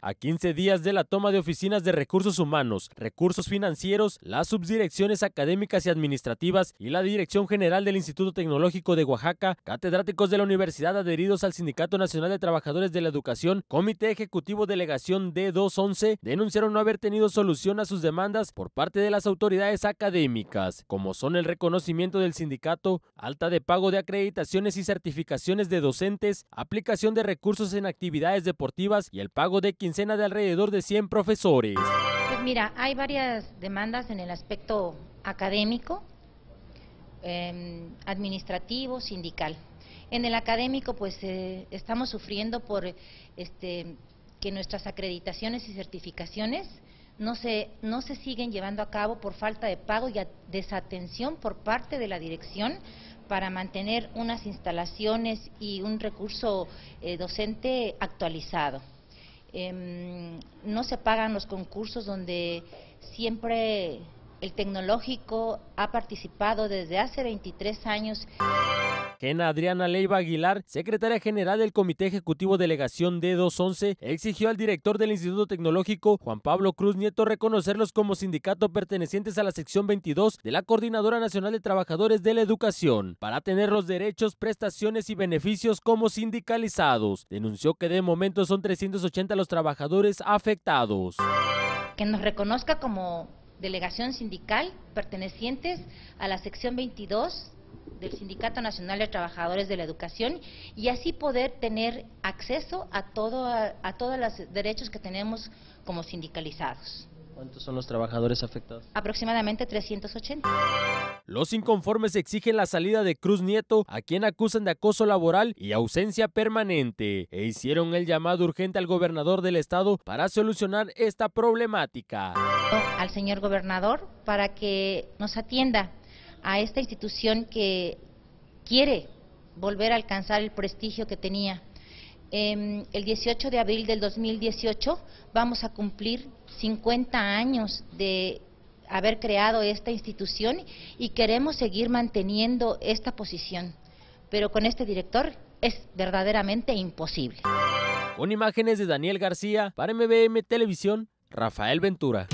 A 15 días de la toma de oficinas de recursos humanos, recursos financieros, las subdirecciones académicas y administrativas y la Dirección General del Instituto Tecnológico de Oaxaca, catedráticos de la universidad adheridos al Sindicato Nacional de Trabajadores de la Educación, Comité Ejecutivo Delegación D211, denunciaron no haber tenido solución a sus demandas por parte de las autoridades académicas, como son el reconocimiento del sindicato, alta de pago de acreditaciones y certificaciones de docentes, aplicación de recursos en actividades deportivas y el pago de 15 de alrededor de 100 profesores. Pues mira, hay varias demandas en el aspecto académico, em, administrativo, sindical. En el académico, pues eh, estamos sufriendo por este, que nuestras acreditaciones y certificaciones no se, no se siguen llevando a cabo por falta de pago y desatención por parte de la dirección para mantener unas instalaciones y un recurso eh, docente actualizado. Em, no se pagan los concursos donde siempre el tecnológico ha participado desde hace 23 años. Gena Adriana Leiva Aguilar, secretaria general del Comité Ejecutivo Delegación D211, exigió al director del Instituto Tecnológico, Juan Pablo Cruz Nieto, reconocerlos como sindicato pertenecientes a la sección 22 de la Coordinadora Nacional de Trabajadores de la Educación, para tener los derechos, prestaciones y beneficios como sindicalizados. Denunció que de momento son 380 los trabajadores afectados. Que nos reconozca como delegación sindical pertenecientes a la sección 22 del Sindicato Nacional de Trabajadores de la Educación y así poder tener acceso a, todo, a, todos los derechos que tenemos como sindicalizados. ¿Cuántos son los trabajadores afectados? Aproximadamente 380. Los inconformes exigen la salida de Cruz Nieto, a quien acusan de acoso laboral y ausencia permanente, e hicieron el llamado urgente al gobernador del estado para solucionar esta problemática. Al señor gobernador para que nos atienda a esta institución que quiere volver a alcanzar el prestigio que tenía. Em, el 18 de abril del 2018 vamos a cumplir 50 años de haber creado esta institución y queremos seguir manteniendo esta posición. Pero con este director es verdaderamente imposible. Con imágenes de Daniel García para MBM Televisión, Rafael Ventura.